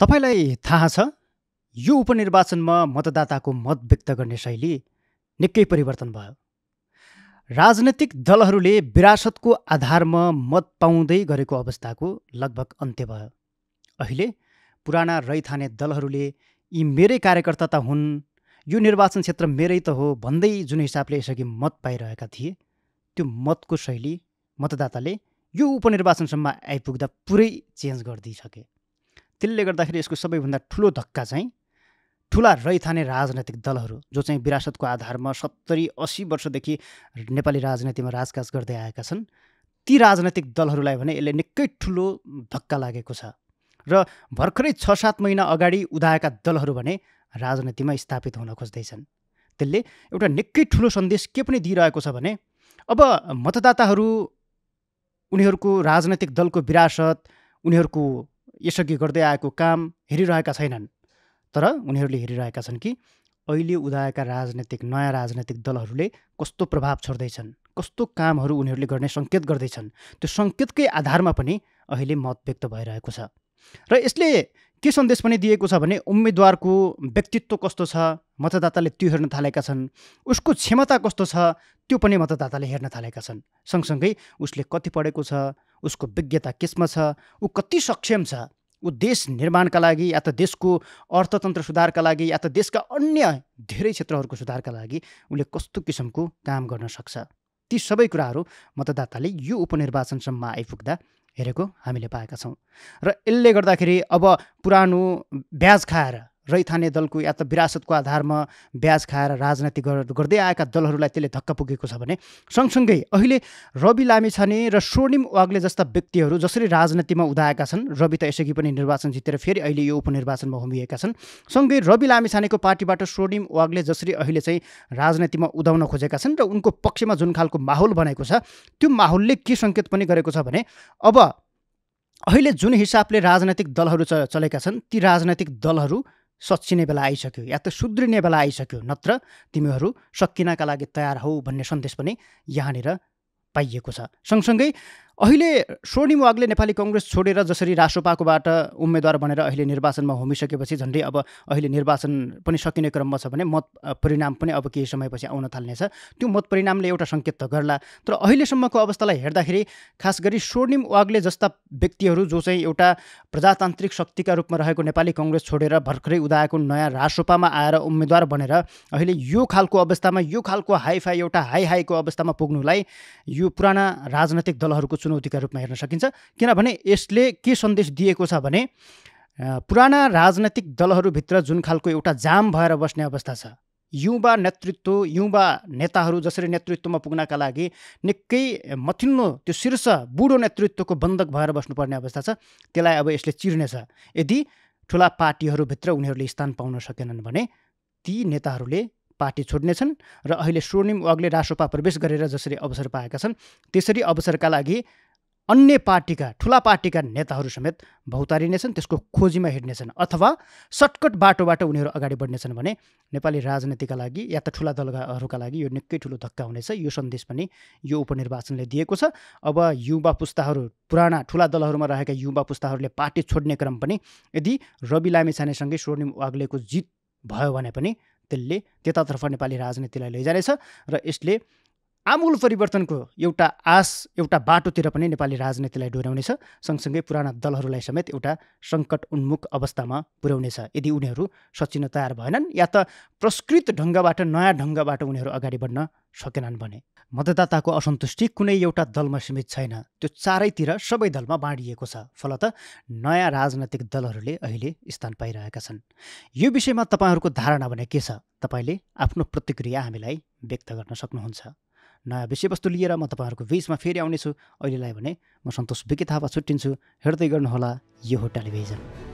तपाईँलाई थाहा छ यो उपनिर्वाचनमा मतदाताको मत व्यक्त गर्ने शैली निकै परिवर्तन भयो राजनैतिक दलहरूले विरासतको आधारमा मत पाउँदै गरेको अवस्थाको लगभग अन्त्य भयो अहिले पुराना रैथाने दलहरूले यी मेरै कार्यकर्ता त हुन् यो निर्वाचन क्षेत्र मेरै त हो भन्दै जुन हिसाबले यसअघि मत पाइरहेका थिए त्यो मतको शैली मतदाताले यो उपनिर्वाचनसम्म आइपुग्दा पुरै चेन्ज गरिदिइसके त्यसले गर्दाखेरि यसको सबैभन्दा ठुलो धक्का चाहिँ ठुला रैथाने राजनैतिक दलहरू जो चाहिँ विरासतको आधारमा सत्तरी असी वर्षदेखि नेपाली राजनीतिमा राजकाज गर्दै आएका छन् ती राजनैतिक दलहरूलाई भने यसले निकै ठुलो धक्का लागेको छ र भर्खरै छ सात महिना अगाडि उदाएका दलहरू भने राजनीतिमा स्थापित हुन खोज्दैछन् त्यसले एउटा निकै ठुलो सन्देश के पनि दिइरहेको छ भने अब मतदाताहरू उनीहरूको राजनैतिक दलको विरासत उनीहरूको यसअघि गर्दै आएको काम हेरिरहेका छैनन् तर उनीहरूले हेरिरहेका छन् कि अहिले उदाएका राजनैतिक नयाँ राजनैतिक दलहरूले कस्तो प्रभाव छोड्दैछन् कस्तो कामहरू उनीहरूले गर्ने सङ्केत गर्दैछन् त्यो सङ्केतकै आधारमा पनि अहिले मत व्यक्त भइरहेको छ र यसले के सन्देश पनि दिएको छ भने उम्मेदवारको व्यक्तित्व कस्तो छ मतदाताले त्यो हेर्न थालेका छन् उसको क्षमता कस्तो छ त्यो पनि मतदाताले हेर्न थालेका छन् सँगसँगै उसले कति पढेको छ उसको विज्ञता केसमा छ ऊ कति सक्षम छ ऊ देश निर्माणका लागि या त देशको अर्थतन्त्र सुधारका लागि या त देशका अन्य धेरै क्षेत्रहरूको सुधारका लागि उसले कस्तो किसिमको काम गर्न सक्छ ती सबै कुराहरू मतदाताले यो उपनिर्वाचनसम्म आइपुग्दा हेरेको हामीले पाएका छौँ र यसले गर्दाखेरि अब पुरानो ब्याज खाएर रैथाने दलको या त विरासतको आधारमा ब्याज खाएर राजनीति गर्दै आएका दलहरूलाई त्यसले धक्का पुगेको छ भने सँगसँगै अहिले रवि लामिछाने र स्वर्णिम वाग्ले जस्ता व्यक्तिहरू जसरी राजनीतिमा उदाएका छन् रवि त यसअघि पनि निर्वाचन जितेर फेरि अहिले यो उपनिर्वाचनमा होमिएका छन् सँगै रवि लामिछानेको पार्टीबाट स्वर्णिम वाग्ले जसरी अहिले चाहिँ राजनीतिमा उदाउन खोजेका छन् र उनको पक्षमा जुन खालको माहौल बनेको छ त्यो माहौलले के सङ्केत पनि गरेको छ भने अब अहिले जुन हिसाबले राजनैतिक दलहरू चलेका छन् ती राजनैतिक दलहरू सचिने बेला आइसक्यो या त सुध्रिने बेला आइसक्यो नत्र तिमीहरू सकिनका लागि तयार हौ भन्ने सन्देश पनि यहाँनिर पाइएको छ सँगसँगै अहिले स्वर्णिम वागले नेपाली कङ्ग्रेस छोडेर जसरी राष्ट्रपाकोबाट उम्मेद्वार बनेर अहिले निर्वाचनमा होमिसकेपछि झन्डै अब अहिले निर्वाचन पनि सकिने क्रममा छ भने मत परिणाम पनि अब केही समयपछि आउन थाल्नेछ त्यो मत परिणामले एउटा सङ्केत त गर्ला तर अहिलेसम्मको अवस्थालाई हेर्दाखेरि खास गरी स्वर्णिम वागले जस्ता व्यक्तिहरू जो चाहिँ एउटा प्रजातान्त्रिक शक्तिका रूपमा रहेको नेपाली कङ्ग्रेस छोडेर भर्खरै उदाएको नयाँ राष्ट्रपामा आएर उम्मेद्वार बनेर अहिले यो खालको अवस्थामा यो खालको फाई एउटा हाई हाईको अवस्थामा पुग्नुलाई यो पुराना राजनैतिक दलहरूको चुनौतीका रूपमा हेर्न सकिन्छ किनभने यसले के सन्देश दिएको छ भने पुराना राजनैतिक दलहरूभित्र जुन खालको एउटा जाम भएर बस्ने अवस्था छ युवा नेतृत्व युवा नेताहरू जसरी नेतृत्वमा पुग्नका लागि निकै मथिल्लो त्यो शीर्ष बुढो नेतृत्वको बन्धक भएर बस्नुपर्ने अवस्था छ त्यसलाई अब यसले चिर्नेछ यदि ठुला पार्टीहरूभित्र उनीहरूले स्थान पाउन सकेनन् भने ती नेताहरूले पार्टी छोड्नेछन् र अहिले स्वर्णिम अग्ले रासोपा प्रवेश गरेर जसरी अवसर पाएका छन् त्यसरी अवसरका लागि अन्य पार्टीका ठुला पार्टीका नेताहरू समेत भौतारिनेछन् त्यसको खोजीमा हिँड्नेछन् अथवा सर्टकट बाटोबाट उनीहरू अगाडि बढ्नेछन् भने नेपाली राजनीतिका लागि या त ठुला दलहरूका लागि यो निकै ठुलो धक्का हुनेछ यो सन्देश पनि यो उपनिर्वाचनले दिएको छ अब युवा पुस्ताहरू पुराना ठुला दलहरूमा रहेका युवा पुस्ताहरूले पार्टी छोड्ने क्रम पनि यदि रवि लामिछानेसँगै स्वर्णिम वाग्लेको जित भयो भने पनि त्यसले त्यतातर्फ नेपाली राजनीतिलाई लैजानेछ र यसले आमूल परिवर्तनको एउटा आश एउटा बाटोतिर पनि नेपाली राजनीतिलाई डोर्याउनेछ सँगसँगै पुराना दलहरूलाई समेत एउटा सङ्कट उन्मुख अवस्थामा पुर्याउनेछ यदि उनीहरू सचिन तयार भएनन् या त प्रस्कृत ढङ्गबाट नयाँ ढङ्गबाट उनीहरू अगाडि बढ्न सकेनन् भने मतदाताको असन्तुष्टि कुनै एउटा दलमा सीमित छैन त्यो चारैतिर सबै दलमा बाँडिएको छ फलत नयाँ राजनैतिक दलहरूले अहिले स्थान पाइरहेका छन् यो विषयमा तपाईँहरूको धारणा भने के छ तपाईँले आफ्नो प्रतिक्रिया हामीलाई व्यक्त गर्न सक्नुहुन्छ नयाँ विषयवस्तु लिएर म तपाईँहरूको बिचमा फेरि आउनेछु अहिलेलाई भने म सन्तोष विके थापा छुट्टिन्छु हेर्दै गर्नुहोला यो हो टेलिभिजन